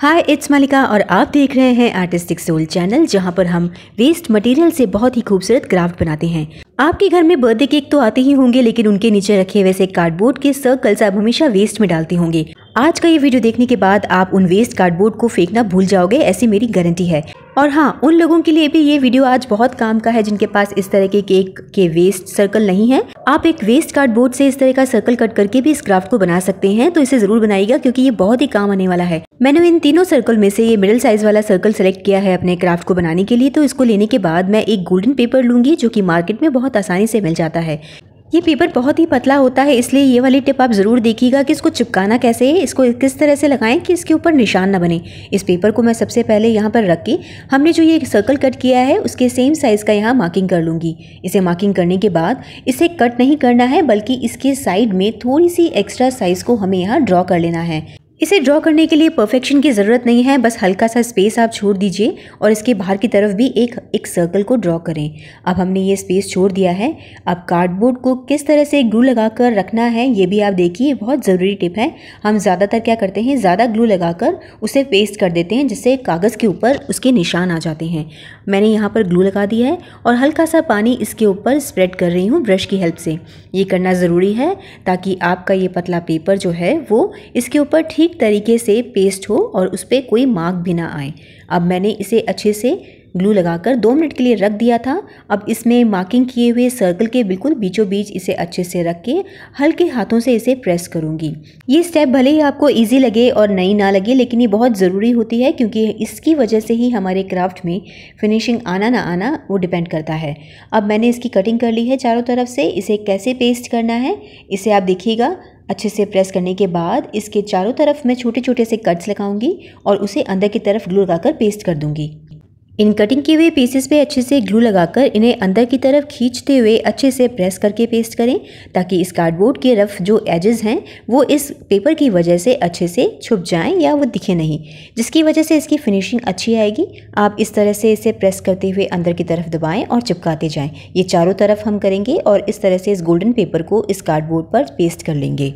हाय it's मालिका और आप देख रहे हैं आर्टिस्टिक सोल चैनल जहां पर हम वेस्ट मटेरियल से बहुत ही खूबसूरत क्राफ्ट बनाते हैं आपके घर में बर्थडे केक तो आते ही होंगे लेकिन उनके नीचे रखे वैसे कार्डबोर्ड के सर्कल्स आप हमेशा वेस्ट में डालते होंगे आज का ये वीडियो देखने के बाद आप उन वेस्ट कार्डबोर्ड को फेंकना भूल जाओगे ऐसी मेरी गारंटी है और हाँ उन लोगों के लिए भी ये वीडियो आज बहुत काम का है जिनके पास इस तरह के केक के वेस्ट सर्कल नहीं है आप एक वेस्ट कार्डबोर्ड से इस तरह का सर्कल कट करके भी इस क्राफ्ट को बना सकते हैं तो इसे जरूर बनाएगा क्योंकि ये बहुत ही काम आने वाला है मैंने इन तीनों सर्कल में से ये मिडिल साइज वाला सर्कल सेलेक्ट किया है अपने क्राफ्ट को बनाने के लिए तो इसको लेने के बाद मैं एक गोल्डन पेपर लूंगी जो की मार्केट में बहुत आसानी से मिल जाता है ये पेपर बहुत ही पतला होता है इसलिए ये वाली टिप आप ज़रूर देखिएगा कि इसको चिपकाना कैसे है इसको किस तरह से लगाएं कि इसके ऊपर निशान ना बने इस पेपर को मैं सबसे पहले यहाँ पर रख के हमने जो ये सर्कल कट किया है उसके सेम साइज़ का यहाँ मार्किंग कर लूँगी इसे मार्किंग करने के बाद इसे कट नहीं करना है बल्कि इसके साइड में थोड़ी सी एक्स्ट्रा साइज़ को हमें यहाँ ड्रॉ कर लेना है इसे ड्रॉ करने के लिए परफेक्शन की ज़रूरत नहीं है बस हल्का सा स्पेस आप छोड़ दीजिए और इसके बाहर की तरफ भी एक एक सर्कल को ड्रॉ करें अब हमने ये स्पेस छोड़ दिया है अब कार्डबोर्ड को किस तरह से ग्लू लगा कर रखना है ये भी आप देखिए बहुत ज़रूरी टिप है हम ज़्यादातर क्या करते हैं ज़्यादा ग्लू कर उसे पेस्ट कर देते हैं जिससे कागज़ के ऊपर उसके निशान आ जाते हैं मैंने यहाँ पर ग्लू लगा दिया है और हल्का सा पानी इसके ऊपर स्प्रेड कर रही हूँ ब्रश की हेल्प से ये करना ज़रूरी है ताकि आपका ये पतला पेपर जो है वो इसके ऊपर ठीक ठीक तरीके से पेस्ट हो और उस पर कोई मार्क भी ना आए अब मैंने इसे अच्छे से ग्लू लगाकर दो मिनट के लिए रख दिया था अब इसमें मार्किंग किए हुए सर्कल के बिल्कुल बीचों बीच इसे अच्छे से रख के हल्के हाथों से इसे प्रेस करूँगी ये स्टेप भले ही आपको ईजी लगे और नई ना लगे लेकिन ये बहुत ज़रूरी होती है क्योंकि इसकी वजह से ही हमारे क्राफ्ट में फिनिशिंग आना ना आना वो डिपेंड करता है अब मैंने इसकी कटिंग कर ली है चारों तरफ से इसे कैसे पेस्ट करना है इसे आप देखिएगा अच्छे से प्रेस करने के बाद इसके चारों तरफ मैं छोटे छोटे से कट्स लगाऊंगी और उसे अंदर की तरफ ग्लू लगाकर पेस्ट कर दूंगी इन कटिंग किए हुए पीसेस पे अच्छे से ग्लू लगाकर इन्हें अंदर की तरफ खींचते हुए अच्छे से प्रेस करके पेस्ट करें ताकि इस कार्डबोर्ड के रफ जो एजेस हैं वो इस पेपर की वजह से अच्छे से छुप जाएं या वो दिखे नहीं जिसकी वजह से इसकी फिनिशिंग अच्छी आएगी आप इस तरह से इसे प्रेस करते हुए अंदर की तरफ दबाएँ और चिपकाते जाएँ ये चारों तरफ हम करेंगे और इस तरह से इस गोल्डन पेपर को इस कार्डबोर्ड पर पेस्ट कर लेंगे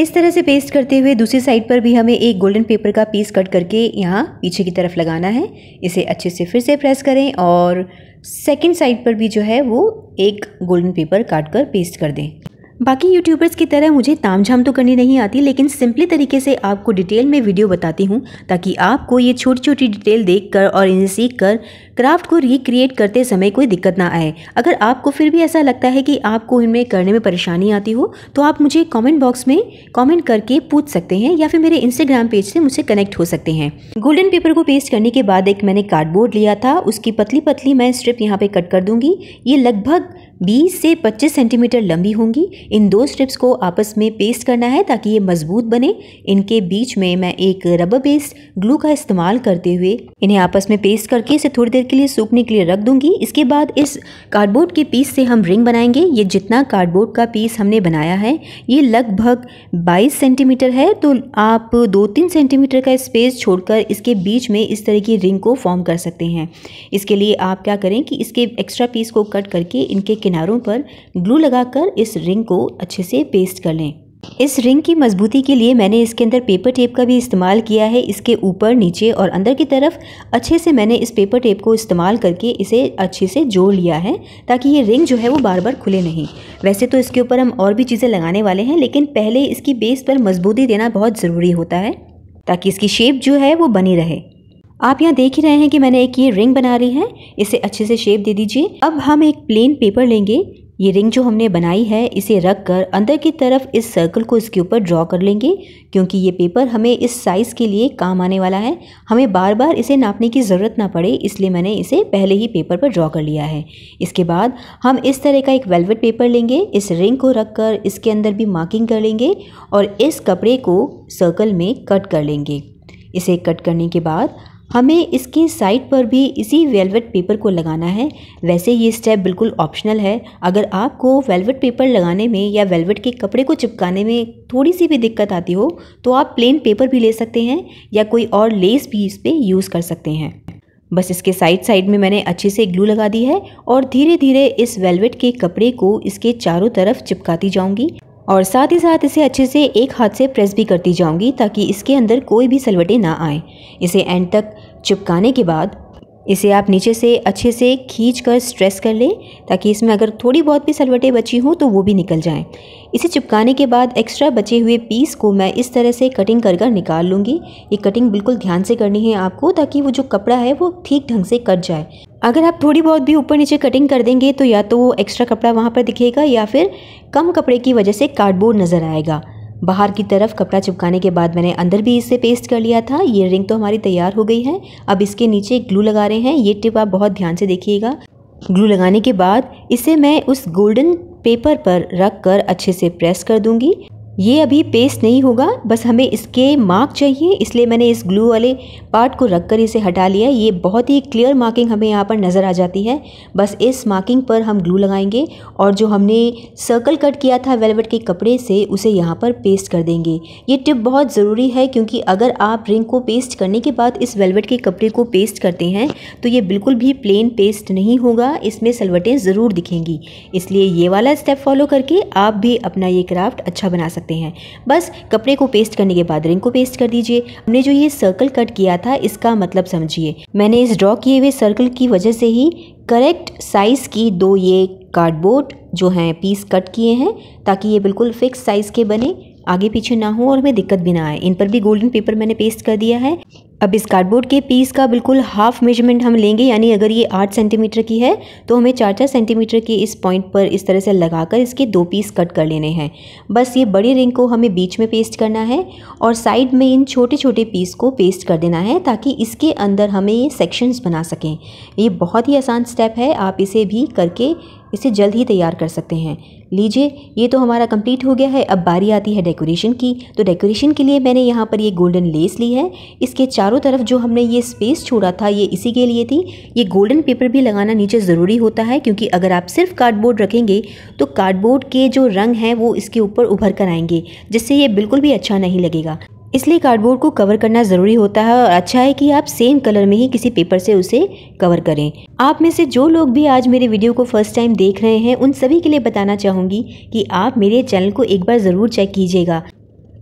इस तरह से पेस्ट करते हुए दूसरी साइड पर भी हमें एक गोल्डन पेपर का पीस कट करके यहाँ पीछे की तरफ लगाना है इसे अच्छे से फिर से प्रेस करें और सेकंड साइड पर भी जो है वो एक गोल्डन पेपर काट कर पेस्ट कर दें बाकी यूट्यूबर्स की तरह मुझे तामझाम तो करनी नहीं आती लेकिन सिंपली तरीके से आपको डिटेल में वीडियो बताती हूँ ताकि आपको ये छोटी छोटी डिटेल देखकर और इन्हें सीख कर क्राफ्ट को रिक्रिएट करते समय कोई दिक्कत ना आए अगर आपको फिर भी ऐसा लगता है कि आपको इनमें करने में परेशानी आती हो तो आप मुझे कॉमेंट बॉक्स में कॉमेंट करके पूछ सकते हैं या फिर मेरे इंस्टाग्राम पेज से मुझसे कनेक्ट हो सकते हैं गोल्डन पेपर को पेस्ट करने के बाद एक मैंने कार्डबोर्ड लिया था उसकी पतली पतली मैं स्ट्रिप यहाँ पर कट कर दूँगी ये लगभग 20 से 25 सेंटीमीटर लंबी होंगी इन दो स्ट्रिप्स को आपस में पेस्ट करना है ताकि ये मजबूत बने इनके बीच में मैं एक रबर बेस्ड ग्लू का इस्तेमाल करते हुए इन्हें आपस में पेस्ट करके इसे थोड़ी देर के लिए सूखने के लिए रख दूंगी इसके बाद इस कार्डबोर्ड के पीस से हम रिंग बनाएंगे ये जितना कार्डबोर्ड का पीस हमने बनाया है ये लगभग बाईस सेंटीमीटर है तो आप दो तीन सेंटीमीटर का स्पेस छोड़कर इसके बीच में इस तरह की रिंग को फॉर्म कर सकते हैं इसके लिए आप क्या करें कि इसके एक्स्ट्रा पीस को कट करके इनके किनारों पर ग्लू लगाकर इस रिंग को अच्छे से पेस्ट कर लें इस रिंग की मजबूती के लिए मैंने इसके अंदर पेपर टेप का भी इस्तेमाल किया है इसके ऊपर नीचे और अंदर की तरफ अच्छे से मैंने इस पेपर टेप को इस्तेमाल करके इसे अच्छे से जोड़ लिया है ताकि ये रिंग जो है वो बार बार खुले नहीं वैसे तो इसके ऊपर हम और भी चीज़ें लगाने वाले हैं लेकिन पहले इसकी बेस पर मजबूती देना बहुत ज़रूरी होता है ताकि इसकी शेप जो है वो बनी रहे आप यहाँ देख ही रहे हैं कि मैंने एक ये रिंग बना ली है इसे अच्छे से शेप दे दीजिए अब हम एक प्लेन पेपर लेंगे ये रिंग जो हमने बनाई है इसे रख कर अंदर की तरफ इस सर्कल को इसके ऊपर ड्रॉ कर लेंगे क्योंकि ये पेपर हमें इस साइज़ के लिए काम आने वाला है हमें बार बार इसे नापने की ज़रूरत ना पड़े इसलिए मैंने इसे पहले ही पेपर पर ड्रॉ कर लिया है इसके बाद हम इस तरह का एक वेलवेट पेपर लेंगे इस रिंग को रख कर इसके अंदर भी मार्किंग कर लेंगे और इस कपड़े को सर्कल में कट कर लेंगे इसे कट करने के बाद हमें इसकी साइड पर भी इसी वेलवेट पेपर को लगाना है वैसे ये स्टेप बिल्कुल ऑप्शनल है अगर आपको वेलवेट पेपर लगाने में या वेलवेट के कपड़े को चिपकाने में थोड़ी सी भी दिक्कत आती हो तो आप प्लेन पेपर भी ले सकते हैं या कोई और लेस भी इस पर यूज़ कर सकते हैं बस इसके साइड साइड में मैंने अच्छे से ग्लू लगा दी है और धीरे धीरे इस वेलवेट के कपड़े को इसके चारों तरफ चिपकाती जाऊंगी और साथ ही साथ इसे अच्छे से एक हाथ से प्रेस भी करती जाऊंगी ताकि इसके अंदर कोई भी सलवटें ना आए इसे एंड तक चिपकाने के बाद इसे आप नीचे से अच्छे से खींच कर स्ट्रेस कर लें ताकि इसमें अगर थोड़ी बहुत भी सलवटें बची हों तो वो भी निकल जाएं। इसे चिपकाने के बाद एक्स्ट्रा बचे हुए पीस को मैं इस तरह से कटिंग कर कर निकाल लूँगी ये कटिंग बिल्कुल ध्यान से करनी है आपको ताकि वो जो कपड़ा है वो ठीक ढंग से कट जाए अगर आप थोड़ी बहुत भी ऊपर नीचे कटिंग कर देंगे तो या तो वो एक्स्ट्रा कपड़ा वहाँ पर दिखेगा या फिर कम कपड़े की वजह से कार्डबोर्ड नज़र आएगा बाहर की तरफ कपड़ा चिपकाने के बाद मैंने अंदर भी इसे पेस्ट कर लिया था ये रिंग तो हमारी तैयार हो गई है अब इसके नीचे ग्लू लगा रहे हैं ये टिप आप बहुत ध्यान से देखिएगा ग्लू लगाने के बाद इसे मैं उस गोल्डन पेपर पर रख कर अच्छे से प्रेस कर दूंगी ये अभी पेस्ट नहीं होगा बस हमें इसके मार्क चाहिए इसलिए मैंने इस ग्लू वाले पार्ट को रख कर इसे हटा लिया ये बहुत ही क्लियर मार्किंग हमें यहाँ पर नज़र आ जाती है बस इस मार्किंग पर हम ग्लू लगाएंगे और जो हमने सर्कल कट किया था वेलवेट के कपड़े से उसे यहाँ पर पेस्ट कर देंगे ये टिप बहुत ज़रूरी है क्योंकि अगर आप रिंग को पेस्ट करने के बाद इस वेलवेट के कपड़े को पेस्ट करते हैं तो ये बिल्कुल भी प्लेन पेस्ट नहीं होगा इसमें सलवटें ज़रूर दिखेंगी इसलिए ये वाला स्टेप फॉलो करके आप भी अपना ये क्राफ्ट अच्छा बना सकते सकते हैं बस कपड़े को पेस्ट करने के बाद रिंग को पेस्ट कर दीजिए हमने जो ये सर्कल कट किया था इसका मतलब समझिए मैंने इस ड्रॉ किए हुए सर्कल की वजह से ही करेक्ट साइज़ की दो ये कार्डबोर्ड जो हैं पीस कट किए हैं ताकि ये बिल्कुल फिक्स साइज़ के बने आगे पीछे ना हो और हमें दिक्कत भी ना आए इन पर भी गोल्डन पेपर मैंने पेस्ट कर दिया है अब इस कार्डबोर्ड के पीस का बिल्कुल हाफ मेजरमेंट हम लेंगे यानी अगर ये आठ सेंटीमीटर की है तो हमें चार चार सेंटीमीटर के इस पॉइंट पर इस तरह से लगाकर इसके दो पीस कट कर लेने हैं बस ये बड़ी रिंग को हमें बीच में पेस्ट करना है और साइड में इन छोटे छोटे पीस को पेस्ट कर देना है ताकि इसके अंदर हमें ये सेक्शंस बना सकें ये बहुत ही आसान स्टेप है आप इसे भी करके इसे जल्द ही तैयार कर सकते हैं लीजिए ये तो हमारा कंप्लीट हो गया है अब बारी आती है डेकोरेशन की तो डेकोरेशन के लिए मैंने यहाँ पर ये गोल्डन लेस ली है इसके चारों तरफ जो हमने ये स्पेस छोड़ा था ये इसी के लिए थी ये गोल्डन पेपर भी लगाना नीचे ज़रूरी होता है क्योंकि अगर आप सिर्फ कार्डबोर्ड रखेंगे तो कार्डबोर्ड के जो रंग हैं वो इसके ऊपर उभर कर आएंगे जिससे ये बिल्कुल भी अच्छा नहीं लगेगा इसलिए कार्डबोर्ड को कवर करना ज़रूरी होता है और अच्छा है कि आप सेम कलर में ही किसी पेपर से उसे कवर करें आप में से जो लोग भी आज मेरे वीडियो को फर्स्ट टाइम देख रहे हैं उन सभी के लिए बताना चाहूँगी कि आप मेरे चैनल को एक बार ज़रूर चेक कीजिएगा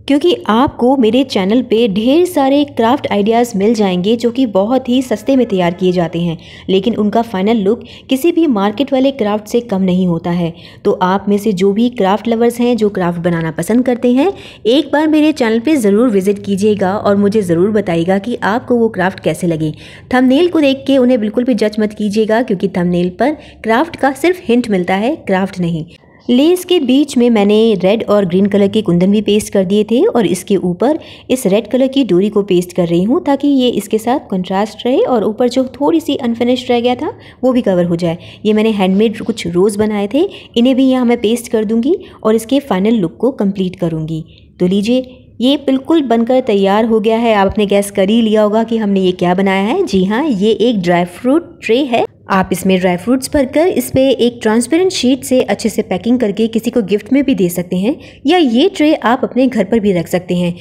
क्योंकि आपको मेरे चैनल पे ढेर सारे क्राफ्ट आइडियाज़ मिल जाएंगे जो कि बहुत ही सस्ते में तैयार किए जाते हैं लेकिन उनका फाइनल लुक किसी भी मार्केट वाले क्राफ्ट से कम नहीं होता है तो आप में से जो भी क्राफ्ट लवर्स हैं जो क्राफ्ट बनाना पसंद करते हैं एक बार मेरे चैनल पे ज़रूर विज़िट कीजिएगा और मुझे ज़रूर बताइएगा कि आपको वो क्राफ्ट कैसे लगे थमनेल को देख के उन्हें बिल्कुल भी जज मत कीजिएगा क्योंकि थमनेल पर क्राफ्ट का सिर्फ हिंट मिलता है क्राफ्ट नहीं लेस के बीच में मैंने रेड और ग्रीन कलर के कुंदन भी पेस्ट कर दिए थे और इसके ऊपर इस रेड कलर की डोरी को पेस्ट कर रही हूँ ताकि ये इसके साथ कंट्रास्ट रहे और ऊपर जो थोड़ी सी अनफिनिश्ड रह गया था वो भी कवर हो जाए ये मैंने हैंडमेड कुछ रोज़ बनाए थे इन्हें भी यहाँ मैं पेस्ट कर दूँगी और इसके फाइनल लुक को कम्प्लीट करूँगी तो लीजिए ये बिल्कुल बनकर तैयार हो गया है आपने गैस कर ही लिया होगा कि हमने ये क्या बनाया है जी हाँ ये एक ड्राई फ्रूट ट्रे है आप इसमें ड्राई फ्रूट्स भरकर इस पर एक ट्रांसपेरेंट शीट से अच्छे से पैकिंग करके किसी को गिफ्ट में भी दे सकते हैं या ये ट्रे आप अपने घर पर भी रख सकते हैं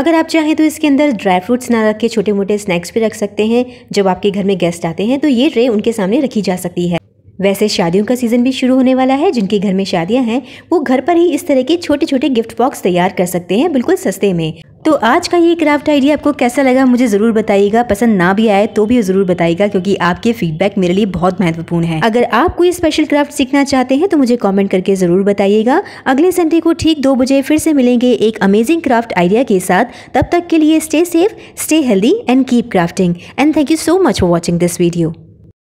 अगर आप चाहें तो इसके अंदर ड्राई फ्रूट्स ना रख के छोटे मोटे स्नैक्स भी रख सकते हैं जब आपके घर में गेस्ट आते हैं तो ये ट्रे उनके सामने रखी जा सकती है वैसे शादियों का सीज़न भी शुरू होने वाला है जिनके घर में शादियां हैं वो घर पर ही इस तरह के छोटे छोटे गिफ्ट बॉक्स तैयार कर सकते हैं बिल्कुल सस्ते में तो आज का ये क्राफ्ट आइडिया आपको कैसा लगा मुझे ज़रूर बताइएगा पसंद ना भी आए तो भी ज़रूर बताइएगा क्योंकि आपके फीडबैक मेरे लिए बहुत महत्वपूर्ण है अगर आप कोई स्पेशल क्राफ्ट सीखना चाहते हैं तो मुझे कमेंट करके ज़रूर बताइएगा अगले संडे को ठीक दो बजे फिर से मिलेंगे एक अमेजिंग क्राफ्ट आइडिया के साथ तब तक के लिए stay safe stay healthy and keep crafting and thank you so much for watching this video